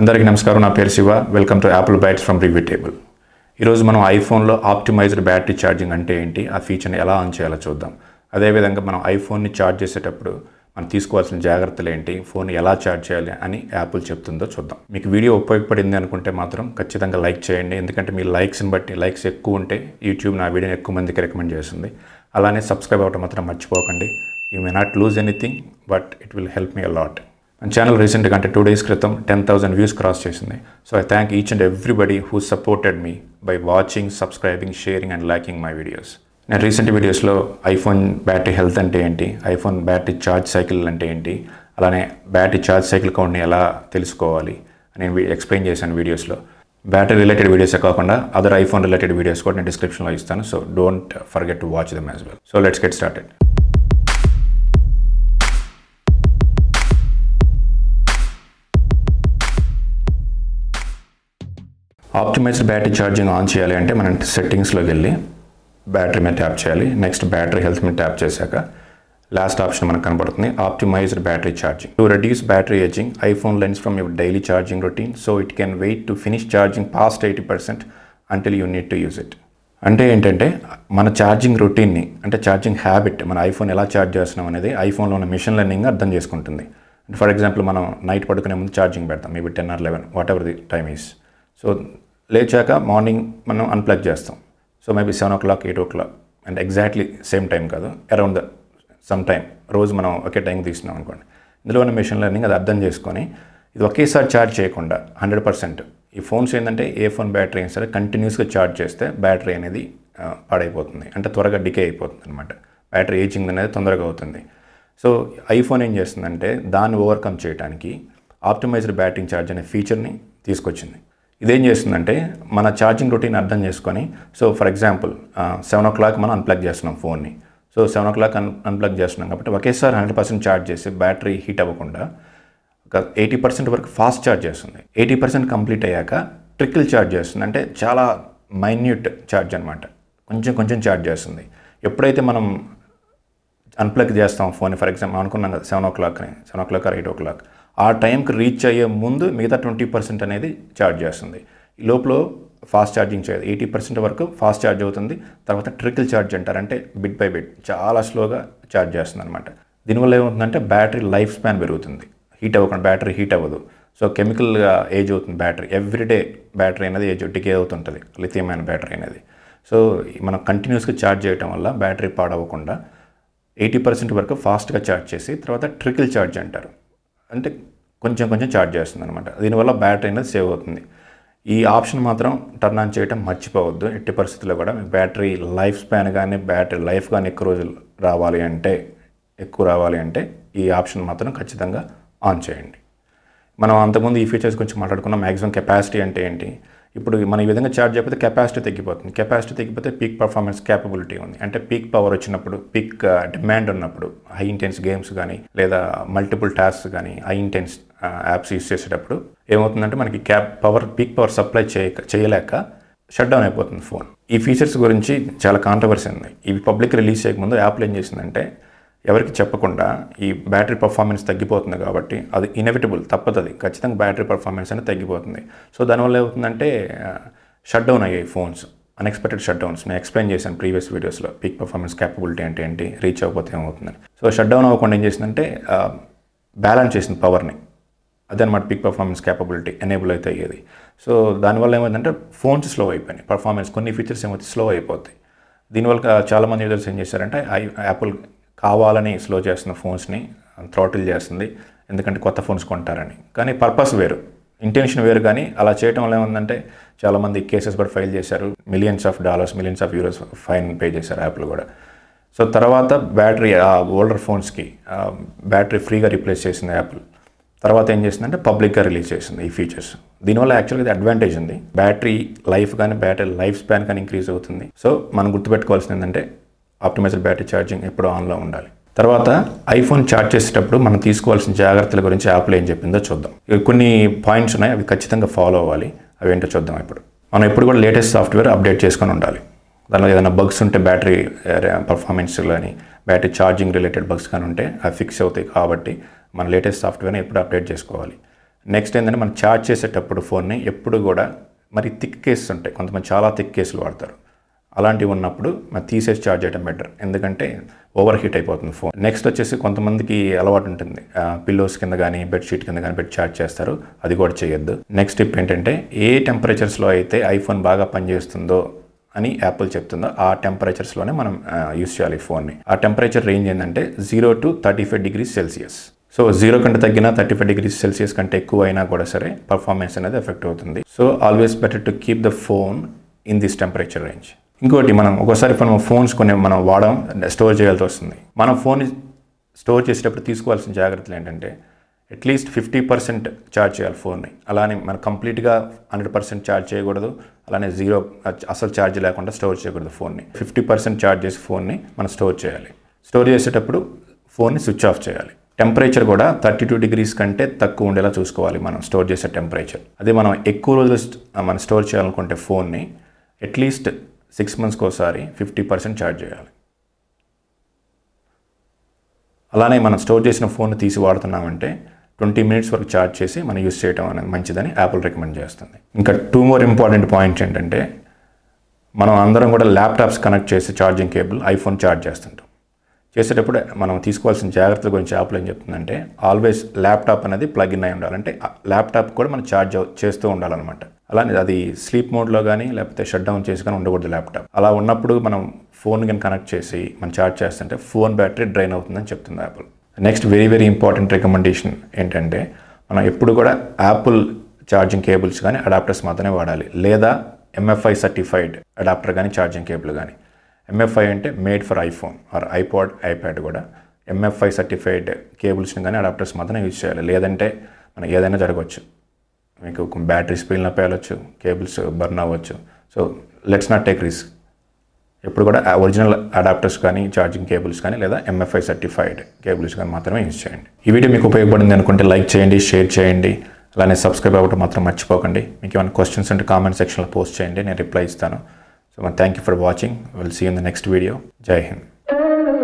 అందరికీ నమస్కారం నా పేరు Shiva welcome to Apple bats from review table ఈరోజు మనం ఐఫోన్లో ఆప్టిమైజ్డ్ బ్యాటరీ ఛార్జింగ్ అంటే ఏంటి ఆ ఫీచర్ని ఎలా ఆన్ చేయాలో చూద్దాం అదేవిధంగా మనం ఐఫోన్ని ఛార్జ్ చేసేటప్పుడు మనం తీసుకోవాల్సిన జాగ్రత్తలు ఏంటి ఫోన్ ఎలా ఛార్జ్ చేయాలి అని యాపిల్ చెప్తుందో చూద్దాం మీకు వీడియో ఉపయోగపడింది అనుకుంటే మాత్రం ఖచ్చితంగా లైక్ చేయండి ఎందుకంటే మీ లైక్స్ని బట్టి లైక్స్ ఎక్కువ ఉంటే యూట్యూబ్ నా వీడియోని ఎక్కువ మందికి రికమెండ్ చేస్తుంది అలానే సబ్స్క్రైబ్ అవ్వడం మాత్రం మర్చిపోకండి you may not lose anything but it will help me a lot And channel recent today's days, 10,000 views crossed. So I thank each and everybody who supported me by watching, subscribing, sharing and liking my videos. In recent videos, lo, iPhone battery health and TNT, iPhone battery charge cycle and TNT, alane battery charge cycle count ni ala telskovali, and in explain jason videos lo. Battery related videos akakonda, other iPhone related videos ko in description lo isthana, so don't forget to watch them as well. So let's get started. Optimized battery charging on చేయాలి అంటే మనం సెట్టింగ్స్లోకి వెళ్ళి battery మీద tap చేయాలి next battery health మీద tap చేశాక last option మనకు కనబడుతుంది optimized battery charging to reduce battery aging iPhone learns from your daily charging రొటీన్ so it can wait to finish charging past eighty percent until you need to use it అంటే ఏంటంటే మన charging రొటీన్ని అంటే charging habit మన iPhone ఎలా charge చేస్తున్నాం అనేది ఐఫోన్లో ఉన్న మిషన్ లెర్నింగ్ అర్థం చేసుకుంటుంది ఫర్ ఎగ్జాంపుల్ మనం నైట్ పడుకునే ముందు ఛార్జింగ్ పెడతాం maybe ten or eleven whatever the time is so లేచాక మార్నింగ్ మనం అన్ప్లగ్ చేస్తాం so maybe seven o'clock eight o'clock and exactly same time కాదు అరౌండ్ ద సమ్ టైం రోజు మనం ఒకే టైం తీసినాం అనుకోండి ఇందులో ఉన్న మెషిన్ లెర్నింగ్ అది అర్థం చేసుకొని ఇది ఒకేసారి ఛార్జ్ చేయకుండా హండ్రెడ్ పర్సెంట్ ఈ ఫోన్స్ ఏంటంటే ఏ ఫోన్ బ్యాటరీ అయినా సరే కంటిన్యూస్గా ఛార్జ్ చేస్తే బ్యాటరీ అనేది పాడైపోతుంది అంటే త్వరగా డికే అయిపోతుంది అనమాట బ్యాటరీ ఏజింగ్ అనేది తొందరగా అవుతుంది సో ఐఫోన్ ఏం చేస్తుందంటే దాన్ని ఓవర్కమ్ చేయడానికి ఆప్టిమైజ్డ్ బ్యాటరీ ఛార్జ్ అనే ఫీచర్ని తీసుకొచ్చింది ఇదేం చేస్తుందంటే మన ఛార్జింగ్ రొటీన్ అర్థం చేసుకొని so for example seven o'clock మనం అన్ప్లగ్ చేస్తున్నాం ఫోన్ని so seven o'clock un unplug చేస్తున్నాం కాబట్టి ఒకేసారి హండ్రెడ్ పర్సెంట్ ఛార్జ్ చేసి బ్యాటరీ హీట్ అవ్వకుండా ఒక ఎయిటీ పర్సెంట్ వరకు ఫాస్ట్ ఛార్జ్ చేస్తుంది ఎయిటీ పర్సెంట్ కంప్లీట్ అయ్యాక ట్రిక్కిల్ ఛార్జ్ చేస్తుంది అంటే చాలా మైన్యూట్ ఛార్జ్ అనమాట కొంచెం కొంచెం ఛార్జ్ చేస్తుంది ఎప్పుడైతే మనం అన్ప్లగ్ చేస్తాం ఫోన్ ఫర్ ఎగ్జాంపుల్ అనుకున్నాం కదా సెవెన్ ఓ క్లాక్ని seven o'clock eight o'clock ఆ టైంకి రీచ్ అయ్యే ముందు మిగతా ట్వంటీ పర్సెంట్ అనేది ఛార్జ్ చేస్తుంది లోపల ఫాస్ట్ ఛార్జింగ్ చేయదు ఎయిటీ పర్సెంట్ వరకు ఫాస్ట్ ఛార్జ్ అవుతుంది తర్వాత ట్రికిల్ ఛార్జ్ అంటారు అంటే బిట్ బై బిట్ చాలా స్లోగా ఛార్జ్ చేస్తుంది అనమాట దీనివల్ల ఏమవుతుందంటే బ్యాటరీ లైఫ్ స్పాన్ పెరుగుతుంది హీట్ అవ్వకుండా బ్యాటరీ హీట్ అవ్వదు సో కెమికల్గా ఏజ్ అవుతుంది బ్యాటరీ ఎవ్రీడే బ్యాటరీ అనేది ఏజ్ డికే అవుతుంటుంది లిథియమైన బ్యాటరీ అనేది సో మనం కంటిన్యూస్గా ఛార్జ్ చేయడం వల్ల బ్యాటరీ పాడవకుండా ఎయిటీ పర్సెంట్ వరకు ఫాస్ట్గా ఛార్జ్ చేసి తర్వాత ట్రికిల్ ఛార్జ్ అంటారు అంటే కొంచెం కొంచెం ఛార్జ్ చేస్తుంది అనమాట దీనివల్ల బ్యాటరీ అనేది సేవ్ అవుతుంది ఈ ఆప్షన్ మాత్రం టర్న్ ఆన్ చేయడం మర్చిపోవద్దు ఎట్టి పరిస్థితుల్లో కూడా మీ బ్యాటరీ లైఫ్ స్పాన్ కానీ బ్యాటరీ లైఫ్ కానీ ఎక్కువ రోజులు రావాలి అంటే ఎక్కువ రావాలి అంటే ఈ ఆప్షన్ మాత్రం ఖచ్చితంగా ఆన్ చేయండి మనం అంతకుముందు ఈ ఫీచర్స్ గురించి మాట్లాడుకున్న మ్యాక్సిమం కెపాసిటీ అంటే ఏంటి ఇప్పుడు మనం ఈ విధంగా ఛార్జ్ చేయకపోతే కెపాసిటీ తగ్గిపోతుంది కెపాసిటీ తగ్గిపోతే పీక్ పర్ఫార్మెన్స్ క్యాపబిలిటీ ఉంది అంటే పీక్ పవర్ వచ్చినప్పుడు పీక్ డిమాండ్ uh, ఉన్నప్పుడు హై ఇంటెన్స్ గేమ్స్ కానీ లేదా మల్టిపుల్ టాస్క్ కానీ హై ఇంటెన్స్ యాప్స్ యూస్ చేసేటప్పుడు ఏమవుతుందంటే మనకి cap power peak power supply చేయక చేయలేక షట్ డౌన్ అయిపోతుంది ఫోన్ ఈ ఫీచర్స్ గురించి చాలా కాంట్రవర్సీ ఉంది ఇవి పబ్లిక్ రిలీజ్ చేయకముందు యాప్లు ఏం చేసిందంటే ఎవరికి చెప్పకుండా ఈ బ్యాటరీ పర్ఫార్మెన్స్ తగ్గిపోతుంది కాబట్టి అది ఇనవిటబుల్ తప్పదు అది ఖచ్చితంగా బ్యాటరీ పర్ఫార్మెన్స్ అనేది తగ్గిపోతుంది సో దానివల్ల ఏమవుతుందంటే షట్ డౌన్ అయ్యాయి ఫోన్స్ అన్ఎక్స్పెక్టెడ్ షట్ డౌన్స్ నేను ఎక్స్ప్లెయిన్ చేశాను ప్రీవియస్ వీడియోస్లో పీక్ పర్ఫార్మెన్స్ క్యాపబిలిటీ అంటే ఏంటి రీచ్ అవ్వకపోతే ఏమవుతుందని సో షట్ డౌన్ అవ్వకుండా ఏం చేసిందంటే బ్యాలెన్స్ చేసింది పవర్ని అదనమాట పిక్ పర్ఫార్మెన్స్ క్యాపబిలిటీ ఎనేబుల్ అయితే అయ్యేది సో దానివల్ల ఏమైందంటే ఫోన్స్ స్లో అయిపోయినాయి పర్ఫార్మెన్స్ కొన్ని ఫీచర్స్ ఏమైతే స్లో అయిపోతాయి దీనివల్ల చాలామంది యూజర్స్ ఏం చేశారంటే ఐ యాపిల్ కావాలని స్లో చేస్తున్న ఫోన్స్ని థ్రోటిల్ చేస్తుంది ఎందుకంటే కొత్త ఫోన్స్ కొంటారని కానీ పర్పస్ వేరు ఇంటెన్షన్ వేరు కానీ అలా చేయడం వల్ల ఏముందంటే చాలామంది కేసెస్ కూడా ఫైల్ చేశారు millions of dollars millions of euros fine pay చేశారు యాప్లు కూడా సో తర్వాత బ్యాటరీ ఆ ఓల్డర్ ఫోన్స్కి బ్యాటరీ ఫ్రీగా రీప్లేస్ చేసింది యాప్ తర్వాత ఏం చేసిందంటే పబ్లిక్గా రిలీజ్ చేసింది ఈ ఫీచర్స్ దీనివల్ల యాక్చువల్గా ఇది అడ్వాంటేజ్ ఉంది బ్యాటరీ లైఫ్ కానీ బ్యాటరీ లైఫ్ స్పాన్ కానీ ఇంక్రీజ్ అవుతుంది సో మనం గుర్తుపెట్టుకోవాల్సింది ఏంటంటే ఆప్టిమైజర్ బ్యాటరీ ఛార్జింగ్ ఎప్పుడు ఆన్లో ఉండాలి తర్వాత ఐఫోన్ ఛార్జ్ చేసేటప్పుడు మనం తీసుకోవాల్సిన జాగ్రత్తల గురించి యాప్లో ఏం చెప్పిందో చూద్దాం కొన్ని పాయింట్స్ ఉన్నాయి అవి ఖచ్చితంగా ఫాలో అవ్వాలి అవి ఏంటో చూద్దాం ఇప్పుడు మనం ఎప్పుడు కూడా లేటెస్ట్ సాఫ్ట్వేర్ అప్డేట్ చేసుకొని ఉండాలి దానిలో ఏదైనా బగ్స్ ఉంటే బ్యాటరీ పర్ఫార్మెన్స్ కానీ బ్యాటరీ ఛార్జింగ్ రిలేటెడ్ బగ్స్ కానీ ఉంటే అవి ఫిక్స్ అవుతాయి కాబట్టి మన లేటెస్ట్ సాఫ్ట్వేర్ని ఎప్పుడు అప్డేట్ చేసుకోవాలి నెక్స్ట్ ఏంటంటే మనం ఛార్జ్ చేసేటప్పుడు ఫోన్ని ఎప్పుడు కూడా మరి థిక్ కేసెస్ ఉంటాయి కొంతమంది చాలా థిక్ కేసులు వాడతారు అలాంటివి ఉన్నప్పుడు మరి తీసేసి ఛార్జ్ చేయడం బెటర్ ఎందుకంటే ఓవర్ హీట్ అయిపోతుంది ఫోన్ నెక్స్ట్ వచ్చేసి కొంతమందికి అలవాటు ఉంటుంది పిల్లోస్ కింద కానీ బెడ్షీట్ కింద కానీ పెట్టి ఛార్జ్ చేస్తారు అది కూడా చేయొద్దు నెక్స్ట్ టిప్ ఏంటంటే ఏ టెంపరేచర్స్లో అయితే ఐఫోన్ బాగా పనిచేస్తుందో అని యాపిల్ చెప్తుందో ఆ టెంపరేచర్స్లోనే మనం యూస్ చేయాలి ఫోన్ని ఆ టెంపరేచర్ రేంజ్ ఏంటంటే zero to thirty five degree Celsius so zero కంటే తగ్గిన థర్టీ ఫైవ్ డిగ్రీ సెల్సియస్ కంటే ఎక్కువ అయినా కూడా సరే పర్ఫార్మెన్స్ అనేది ఎఫెక్ట్ అవుతుంది so always better to keep the phone in this temperature range ఇంకోటి మనం ఒకసారి మనం ఫోన్స్ కొన్ని మనం వాడడం స్టోర్ చేయాల్సి వస్తుంది మనం ఫోన్ స్టోర్ చేసేటప్పుడు తీసుకోవాల్సిన జాగ్రత్తలు ఏంటంటే అట్లీస్ట్ ఫిఫ్టీ పర్సెంట్ ఛార్జ్ చేయాలి ఫోన్ని అలానే మనం కంప్లీట్గా హండ్రెడ్ పర్సెంట్ ఛార్జ్ చేయకూడదు అలానే జీరో అసలు ఛార్జ్ లేకుండా స్టోర్ చేయకూడదు ఫోన్ని ఫిఫ్టీ పర్సెంట్ ఛార్జ్ చేసి ఫోన్ని మనం స్టోర్ చేయాలి స్టోర్ చేసేటప్పుడు ఫోన్ని స్విచ్ ఆఫ్ చేయాలి టెంపరేచర్ కూడా థర్టీ టూ డిగ్రీస్ కంటే తక్కువ ఉండేలా చూసుకోవాలి మనం స్టోర్ చేసే టెంపరేచర్ అదే మనం ఎక్కువ రోజులు మనం స్టోర్ చేయాలనుకుంటే ఫోన్ని అట్లీస్ట్ సిక్స్ మంత్స్కి ఒకసారి ఫిఫ్టీ పర్సెంట్ ఛార్జ్ చేయాలి అలానే మనం స్టోర్ చేసిన ఫోన్ తీసి వాడుతున్నామంటే ట్వంటీ మినిట్స్ వరకు ఛార్జ్ చేసి మనం యూస్ చేయడం అనేది మంచిదని యాపిల్ రికమెండ్ చేస్తుంది ఇంకా టూ మోర్ ఇంపార్టెంట్ పాయింట్స్ ఏంటంటే మనం అందరం కూడా ల్యాప్టాప్స్ కనెక్ట్ చేసి ఛార్జింగ్ కేబుల్ ఐఫోన్ ఛార్జ్ చేస్తుంటాం చేసేటప్పుడు మనం తీసుకోవాల్సిన జాగ్రత్తల గురించి యాప్లు ఏం చెప్తుందంటే ఆల్వేస్ ల్యాప్టాప్ అనేది ప్లగ్ ఇన్ అయి ఉండాలంటే ల్యాప్టాప్ కూడా మనం ఛార్జ్ చేస్తూ ఉండాలన్నమాట అలానే అది స్లీప్ మోడ్లో కానీ లేకపోతే షట్ డౌన్ చేసి కానీ ఉండకూడదు ల్యాప్టాప్ అలా ఉన్నప్పుడు మనం ఫోన్ కానీ కనెక్ట్ చేసి మనం ఛార్జ్ చేస్తుంటే ఫోన్ బ్యాటరీ డ్రైన్ అవుతుందని చెప్తుంది Apple next very very important recommendation ఏంటంటే మనం ఎప్పుడు కూడా యాపిల్ ఛార్జింగ్ కేబుల్స్ కానీ అడాప్టర్స్ మాత్రమే వాడాలి లేదా ఎంఎఫ్ఐ సర్టిఫైడ్ అడాప్టర్ కానీ ఛార్జింగ్ కేబుల్ కానీ ఎంఎఫ్ఐ అంటే made for iPhone or iPod iPad కూడా ఎంఎఫ్ఐ సర్టిఫైడ్ కేబుల్స్ని కానీ అడాప్టర్స్ మాత్రమే యూజ్ చేయాలి లేదంటే మనకి ఏదైనా జరగవచ్చు మీకు బ్యాటరీస్ పిల్లన పేలొచ్చు కేబుల్స్ బర్న్ అవ్వచ్చు so let's not take risk ఎప్పుడు కూడా ఒరిజినల్ అడాప్టర్స్ కానీ ఛార్జింగ్ కేబుల్స్ కానీ లేదా ఎంఎఫ్ఐ సర్టిఫైడ్ కేబుల్స్ కానీ మాత్రమే యూజ్ చేయండి ఈ వీడియో మీకు ఉపయోగపడింది అనుకుంటే లైక్ చేయండి షేర్ చేయండి అలానే సబ్స్క్రైబ్ అవ్వడం మాత్రం మర్చిపోకండి మీకు ఏమైనా క్వశ్చన్స్ ఉంటే కామెంట్ సెక్షన్లో పోస్ట్ చేయండి నేను రిప్లై ఇస్తాను so thank you for watching will see in the next video జై హింద్